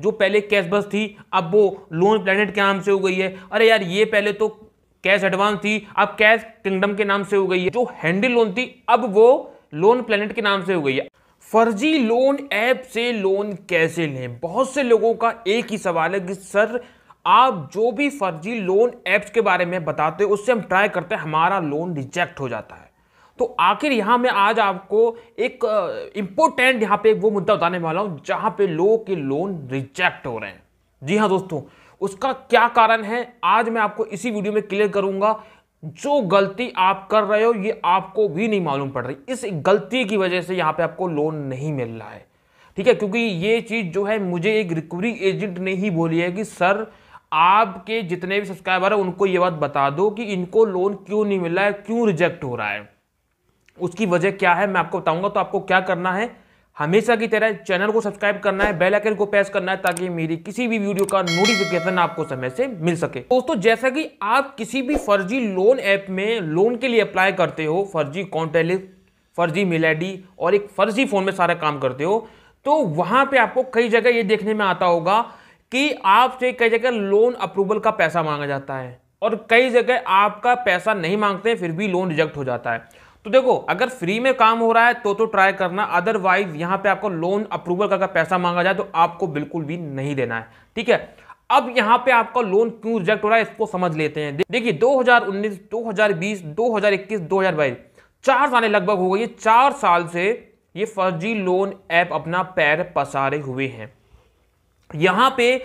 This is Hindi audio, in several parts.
जो पहले कैश बस थी अब वो लोन प्लानट के नाम से हो गई है अरे यार ये पहले तो कैश एडवांस थी अब कैश किंगडम के नाम से हो गई है जो हैंडल लोन थी अब वो लोन प्लानट के नाम से हो गई है फर्जी लोन ऐप से लोन कैसे लें बहुत से लोगों का एक ही सवाल है कि सर आप जो भी फर्जी लोन ऐप्स के बारे में बताते हो उससे हम ट्राई करते हैं हमारा लोन रिजेक्ट हो जाता है तो आखिर यहां मैं आज आपको एक इंपोर्टेंट यहां पे वो मुद्दा बताने वाला हूं जहां पे लोगों के लोन रिजेक्ट हो रहे हैं जी हां दोस्तों उसका क्या कारण है आज मैं आपको इसी वीडियो में क्लियर करूंगा जो गलती आप कर रहे हो ये आपको भी नहीं मालूम पड़ रही इस गलती की वजह से यहां पे आपको लोन नहीं मिल रहा है ठीक है क्योंकि ये चीज़ जो है मुझे एक रिकवरी एजेंट ने ही बोली है कि सर आपके जितने भी सब्सक्राइबर हैं उनको ये बात बता दो कि इनको लोन क्यों नहीं मिल रहा है क्यों रिजेक्ट हो रहा है उसकी वजह क्या है मैं आपको बताऊंगा तो आपको क्या करना है हमेशा की तरह चैनल को सब्सक्राइब करना है बेल आइकन को प्रेस करना है ताकि मेरी किसी भी वीडियो का नोटिफिकेशन आपको समय से मिल सके दोस्तों जैसा कि आप किसी भी फर्जी लोन ऐप में लोन के लिए अप्लाई करते हो फर्जी कॉन्टेलिस फर्जी मेल आई और एक फर्जी फ़ोन में सारा काम करते हो तो वहां पर आपको कई जगह ये देखने में आता होगा कि आपसे कई जगह लोन अप्रूवल का पैसा मांगा जाता है और कई जगह आपका पैसा नहीं मांगते फिर भी लोन रिजेक्ट हो जाता है तो देखो अगर फ्री में काम हो रहा है तो तो ट्राई करना अदरवाइज यहां पे आपको लोन अप्रूवल का पैसा मांगा जाए तो आपको बिल्कुल भी नहीं देना है ठीक है अब यहां पे आपका लोन क्यों रिजेक्ट हो रहा है इसको समझ लेते हैं देखिए 2019, 2020, 2021, 2022 चार साल लगभग हो गई है चार साल से ये फर्जी लोन ऐप अपना पैर पसारे हुए हैं यहां पर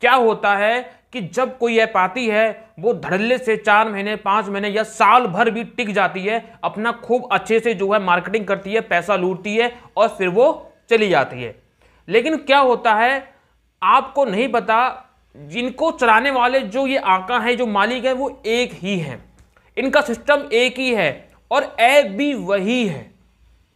क्या होता है कि जब कोई ऐप आती है वो धड़ल्ले से चार महीने पाँच महीने या साल भर भी टिक जाती है अपना खूब अच्छे से जो है मार्केटिंग करती है पैसा लूटती है और फिर वो चली जाती है लेकिन क्या होता है आपको नहीं पता जिनको चलाने वाले जो ये आका हैं जो मालिक हैं वो एक ही हैं इनका सिस्टम एक ही है और ऐप भी वही है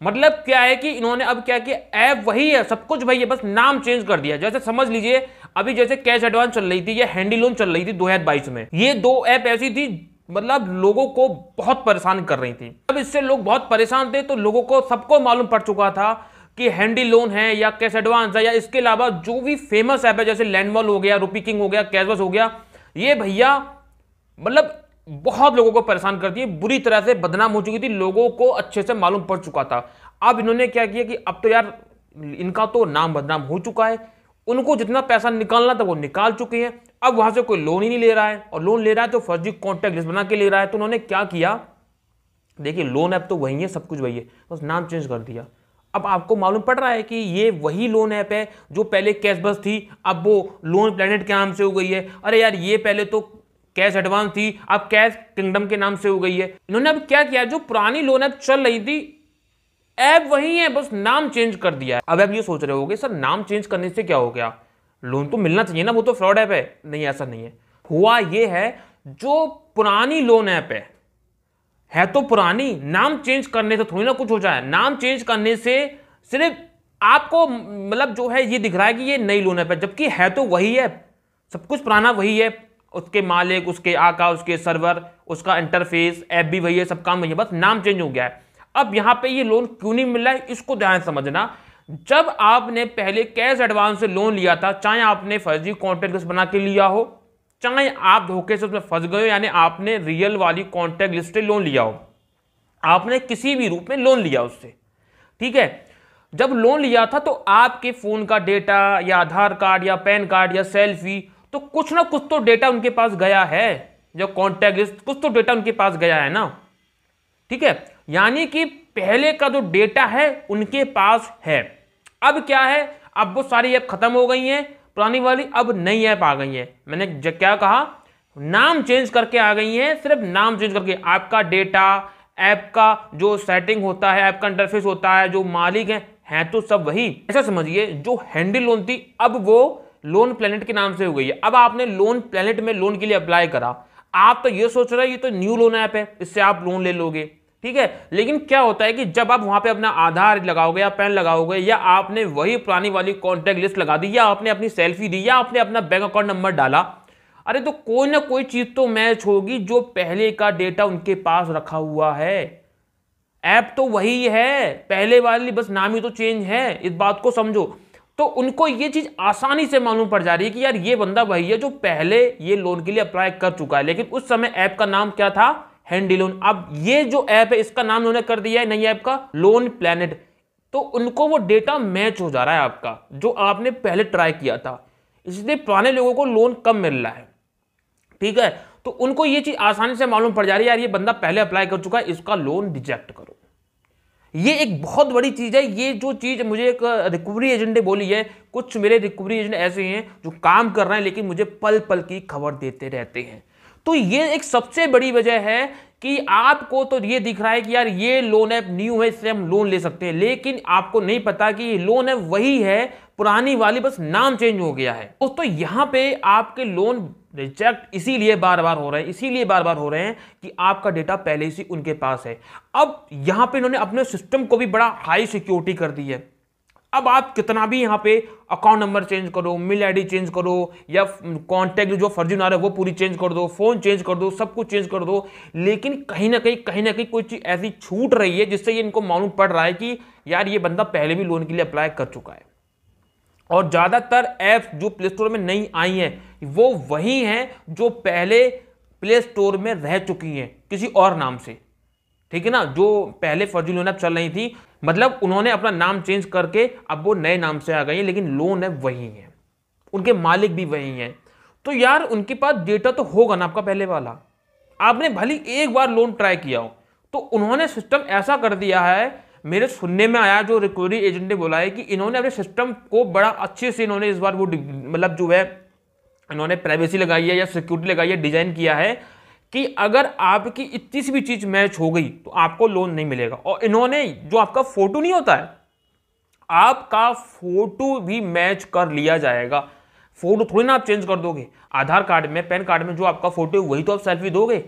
मतलब क्या है कि इन्होंने अब क्या किया ऐप वही है सब कुछ वही है बस नाम चेंज कर दिया जैसे समझ लीजिए अभी जैसे कैश एडवांस चल रही थी या हैंडी लोन चल रही थी बाईस में ये दो ऐप ऐसी थी मतलब लोगों को बहुत परेशान कर रही थी अब इससे लोग बहुत परेशान थे तो लोगों को सबको मालूम पड़ चुका था कि हैंडी लोन है या कैश एडवांस है या इसके अलावा जो भी फेमस ऐप है जैसे लैंडमॉल हो गया रूपी किंग हो गया कैशबस हो गया ये भैया मतलब बहुत लोगों को परेशान करती है बुरी तरह से बदनाम हो चुकी थी लोगों को अच्छे से मालूम पड़ चुका था अब इन्होंने क्या किया कि अब तो यार इनका तो नाम बदनाम हो चुका है उनको जितना पैसा निकालना था वो निकाल चुके हैं अब वहां से कोई लोन ही नहीं ले रहा है और लोन ले रहा है तो फर्जी कॉन्टैक्ट लिस्ट बना के ले रहा है तो उन्होंने क्या किया देखिए लोन ऐप तो वही है सब कुछ वही है बस तो नाम चेंज कर दिया अब आपको मालूम पड़ रहा है कि ये वही लोन ऐप है जो पहले कैश बस थी अब वो लोन प्लानट के नाम से हो गई है अरे यार ये पहले तो कैश एडवांस थी अब कैश किंगडम के नाम से हो गई है इन्होंने अब क्या किया जो पुरानी लोन ऐप चल रही थी ऐप वही है बस नाम चेंज कर दिया है अब आप ये सोच रहे गए सर नाम चेंज करने से क्या हो गया लोन तो मिलना चाहिए ना वो तो फ्रॉड ऐप है नहीं ऐसा नहीं है हुआ ये है जो पुरानी लोन ऐप है है तो पुरानी नाम चेंज करने से थोड़ी ना कुछ हो जाए नाम चेंज करने से सिर्फ आपको मतलब जो है ये दिख रहा है कि ये नई लोन ऐप है जबकि है तो वही ऐप सब कुछ पुराना वही है उसके मालिक उसके आका उसके सर्वर उसका इंटरफेस ऐप भी वही है सब काम वही है बस नाम चेंज हो गया है अब यहां पे ये लोन क्यों नहीं मिल रहा है इसको ध्यान समझना जब आपने पहले कैश एडवांस से लोन लिया था चाहे आपने फर्जी कॉन्ट्रैक्ट बना के लिया हो चाहे आप धोखे से उसमें फंस गए हो यानी आपने रियल वाली कॉन्ट्रैक्ट लिस्ट से लोन लिया हो आपने किसी भी रूप में लोन लिया उससे ठीक है जब लोन लिया था तो आपके फ़ोन का डेटा या आधार कार्ड या पैन कार्ड या सेल्फी तो कुछ ना कुछ तो डेटा उनके पास गया है जो कॉन्टैक्ट लिस्ट कुछ तो डेटा उनके पास गया है ना ठीक है यानी कि पहले का जो डेटा है उनके पास है अब क्या है अब वो सारी ऐप खत्म हो गई हैं पुरानी वाली अब नई ऐप आ गई है मैंने क्या कहा नाम चेंज करके आ गई हैं सिर्फ नाम चेंज करके आपका डेटा ऐप का जो सेटिंग होता है ऐप का इंटरफेस होता है जो मालिक है है तो सब वही ऐसा समझिए जो हैंडल लोन थी अब वो लोन प्लेनेट के नाम से हो गई है अब आपने लोन प्लेनेट में लोन के लिए अप्लाई करा आप तो ये सोच रहे हैं ये तो न्यू लोन ऐप है इससे आप लोन ले लोगे ठीक है लेकिन क्या होता है कि जब आप वहां पे अपना आधार लगाओगे या पैन लगाओगे या आपने वही पुरानी वाली कॉन्टैक्ट लिस्ट लगा दी या आपने अपनी सेल्फी दी या आपने अपना बैंक अकाउंट नंबर डाला अरे तो कोई ना कोई चीज़ तो मैच होगी जो पहले का डेटा उनके पास रखा हुआ है ऐप तो वही है पहले वाली बस नाम ही तो चेंज है इस बात को समझो तो उनको ये चीज़ आसानी से मालूम पड़ जा रही है कि यार ये बंदा वही है जो पहले ये लोन के लिए अप्लाई कर चुका है लेकिन उस समय ऐप का नाम क्या था हैंडी लोन अब ये जो ऐप है इसका नाम उन्होंने कर दिया है नई ऐप का लोन प्लानट तो उनको वो डेटा मैच हो जा रहा है आपका जो आपने पहले ट्राई किया था इसलिए पुराने लोगों को लोन कम मिल रहा है ठीक है तो उनको ये चीज़ आसानी से मालूम पड़ जा रही है यार ये बंदा पहले अप्लाई कर चुका है इसका लोन रिजेक्ट करो ये एक बहुत बड़ी चीज़ है ये जो चीज़ मुझे एक रिकवरी एजेंट ने बोली है कुछ मेरे रिकवरी एजेंट ऐसे हैं जो काम कर रहे हैं लेकिन मुझे पल पल की खबर देते रहते हैं तो ये एक सबसे बड़ी वजह है कि आपको तो ये दिख रहा है कि यार ये लोन ऐप न्यू है इससे हम लोन ले सकते हैं लेकिन आपको नहीं पता कि ये लोन ऐप वही है पुरानी वाली बस नाम चेंज हो गया है दोस्तों यहाँ पे आपके लोन रिजेक्ट इसीलिए बार बार हो रहे हैं इसीलिए बार बार हो रहे हैं कि आपका डेटा पहले से उनके पास है अब यहाँ पे इन्होंने अपने सिस्टम को भी बड़ा हाई सिक्योरिटी कर दी है अब आप कितना भी यहाँ पे अकाउंट नंबर चेंज करो मेल आईडी चेंज करो या कॉन्टैक्ट जो फर्जी नारा है वो पूरी चेंज कर दो फोन चेंज कर दो सब कुछ चेंज कर दो लेकिन कहीं ना कहीं कहीं ना कहीं कोई चीज़ ऐसी छूट रही है जिससे ये इनको मालूम पड़ रहा है कि यार ये बंदा पहले भी लोन के लिए अप्लाई कर चुका है और ज़्यादातर ऐप्स जो प्ले स्टोर में नहीं आई हैं वो वही हैं जो पहले प्ले स्टोर में रह चुकी हैं किसी और नाम से ठीक है ना जो पहले फर्जी लोन ऐप चल रही थी मतलब उन्होंने अपना नाम चेंज करके अब वो नए नाम से आ गई लेकिन लोन ऐप वही है उनके मालिक भी वही हैं तो यार उनके पास डेटा तो होगा ना आपका पहले वाला आपने भली एक बार लोन ट्राई किया हो तो उन्होंने सिस्टम ऐसा कर दिया है मेरे सुनने में आया जो रिकवरी एजेंट ने बोला है कि इन्होंने अपने सिस्टम को बड़ा अच्छे से इन्होंने इस बार वो मतलब जो है इन्होंने प्राइवेसी लगाई है या सिक्योरिटी लगाई है डिजाइन किया है कि अगर आपकी इतनी सी भी चीज़ मैच हो गई तो आपको लोन नहीं मिलेगा और इन्होंने जो आपका फ़ोटो नहीं होता है आपका फ़ोटो भी मैच कर लिया जाएगा फ़ोटो थोड़ी ना आप चेंज कर दोगे आधार कार्ड में पैन कार्ड में जो आपका फ़ोटो है वही तो आप सेल्फी दोगे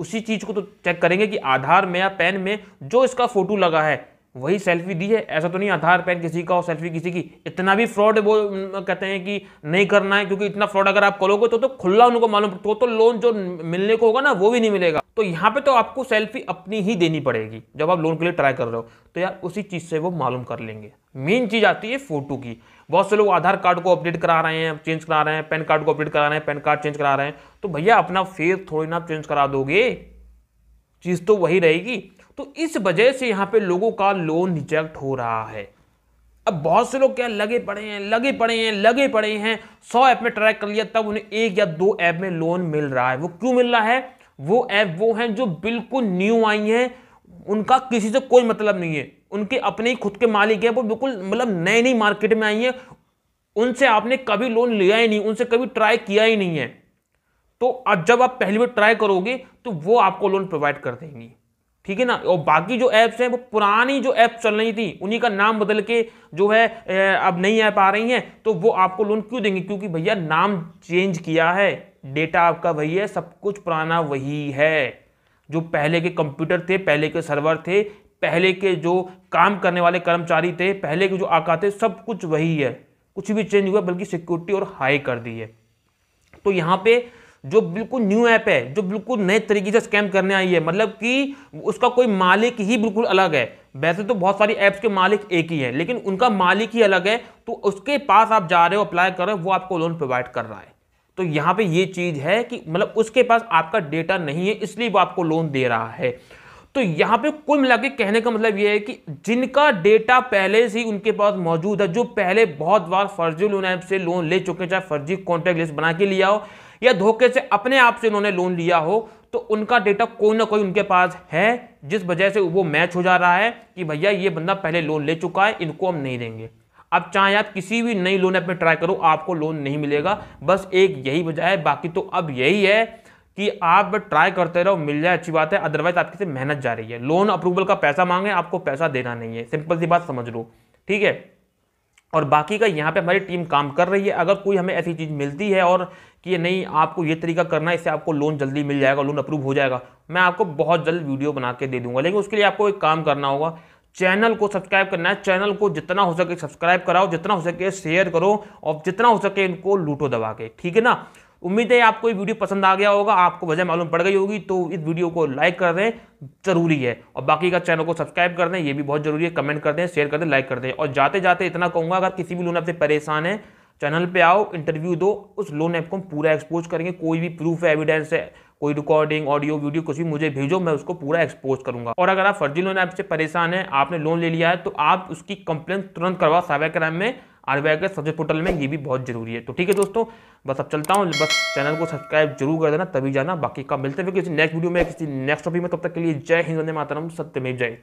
उसी चीज़ को तो चेक करेंगे कि आधार में या पैन में जो इसका फ़ोटो लगा है वही सेल्फी दी है ऐसा तो नहीं आधार पैन किसी का और सेल्फी किसी की इतना भी फ्रॉड वो कहते हैं कि नहीं करना है क्योंकि इतना फ्रॉड अगर आप करोगे तो तो खुला उनको मालूम तो तो लोन जो मिलने को होगा ना वो भी नहीं मिलेगा तो यहाँ पे तो आपको सेल्फी अपनी ही देनी पड़ेगी जब आप लोन के लिए ट्राई कर रहे हो तो यार उसी चीज़ से वो मालूम कर लेंगे मेन चीज़ आती है फोटो की बहुत से लोग आधार कार्ड को अपडेट करा रहे हैं चेंज करा रहे हैं पैन कार्ड को अपडेट करा रहे हैं पैन कार्ड चेंज करा रहे हैं तो भैया अपना फेस थोड़ी ना चेंज करा दोगे चीज़ तो वही रहेगी तो इस वजह से यहाँ पे लोगों का लोन रिजेक्ट हो रहा है अब बहुत से लोग क्या लगे पड़े हैं लगे पड़े हैं लगे पड़े हैं सौ ऐप में ट्राई कर लिया तब उन्हें एक या दो ऐप में लोन मिल रहा है वो क्यों मिल रहा है वो ऐप वो हैं जो बिल्कुल न्यू आई हैं उनका किसी से कोई मतलब नहीं है उनके अपने ही खुद के मालिक हैं वो बिल्कुल मतलब नए नई मार्केट में आई हैं उनसे आपने कभी लोन लिया ही नहीं उनसे कभी ट्राई किया ही नहीं है तो अब जब आप पहली बार ट्राई करोगे तो वो आपको लोन प्रोवाइड कर देंगी ठीक है ना और बाकी जो ऐप्स हैं वो पुरानी जो ऐप चल रही थी उन्हीं का नाम बदल के जो है अब नई ऐप आ रही हैं तो वो आपको लोन क्यों देंगे क्योंकि भैया नाम चेंज किया है डेटा आपका वही है सब कुछ पुराना वही है जो पहले के कंप्यूटर थे पहले के सर्वर थे पहले के जो काम करने वाले कर्मचारी थे पहले के जो आका थे सब कुछ वही है कुछ भी चेंज हुआ बल्कि सिक्योरिटी और हाई कर दी है तो यहाँ पे जो बिल्कुल न्यू ऐप है जो बिल्कुल नए तरीके से स्कैम करने आई है मतलब कि उसका कोई मालिक ही बिल्कुल अलग है वैसे तो बहुत सारी ऐप्स के मालिक एक ही है लेकिन उनका मालिक ही अलग है तो उसके पास आप जा रहे हो अप्लाई कर रहे हो वो आपको लोन प्रोवाइड कर रहा है तो यहाँ पे ये चीज़ है कि मतलब उसके पास आपका डेटा नहीं है इसलिए वो आपको लोन दे रहा है तो यहाँ पे कुल मिला के कहने का मतलब ये है कि जिनका डेटा पहले से ही उनके पास मौजूद है जो पहले बहुत बार फर्जी लोन ऐप से लोन ले चुके हैं चाहे फर्जी कॉन्टैक्ट लिस्ट बना के लिया हो या धोखे से अपने आप से उन्होंने लोन लिया हो तो उनका डेटा कोई ना कोई उनके पास है जिस वजह से वो मैच हो जा रहा है कि भैया ये बंदा पहले लोन ले चुका है इनको हम नहीं देंगे अब चाहे आप किसी भी नई लोन ऐप में ट्राई करो आपको लोन नहीं मिलेगा बस एक यही वजह है बाकी तो अब यही है कि आप ट्राई करते रहो मिल जाए अच्छी बात है अदरवाइज आपकी से मेहनत जा रही है लोन अप्रूवल का पैसा मांगे आपको पैसा देना नहीं है सिंपल सी बात समझ लो ठीक है और बाकी का यहाँ पे हमारी टीम काम कर रही है अगर कोई हमें ऐसी चीज़ मिलती है और कि ये नहीं आपको ये तरीका करना है इससे आपको लोन जल्दी मिल जाएगा लोन अप्रूव हो जाएगा मैं आपको बहुत जल्द वीडियो बना के दे दूंगा लेकिन उसके लिए आपको एक काम करना होगा चैनल को सब्सक्राइब करना है चैनल को जितना हो सके सब्सक्राइब कराओ जितना हो सके शेयर करो और जितना हो सके इनको लूटो दबा के ठीक है ना उम्मीद है आपको ये वीडियो पसंद आ गया होगा आपको वजह मालूम पड़ गई होगी तो इस वीडियो को लाइक कर दें जरूरी है और बाकी का चैनल को सब्सक्राइब कर दें ये भी बहुत जरूरी है कमेंट कर दें शेयर कर दें लाइक कर दें और जाते जाते इतना कहूँगा अगर किसी भी लोन आपसे परेशान है चैनल पर आओ इंटरव्यू दो उस लोन ऐप को पूरा एक्सपोज करेंगे कोई भी प्रूफ है एविडेंस है कोई रिकॉर्डिंग ऑडियो वीडियो कुछ भी मुझे भेजो मैं उसको पूरा एक्सपोज करूंगा और अगर आप फर्जी लोन ऐप से परेशान है आपने लोन ले लिया है तो आप उसकी कंप्लेन तुरंत करवाओ साइबर क्राइम में आरबीआई के सब्जेक्ट पोर्टल में ये भी बहुत जरूरी है तो ठीक है दोस्तों बस अब चलता हूँ बस चैनल को सब्सक्राइब जरूर कर देना तभी जाना बाकी का मिलते हैं किसी नेक्स्ट वीडियो में किसी नेक्स्ट टॉपिक में तब तक के लिए जय हिंद माता सत्य सत्यमेव जय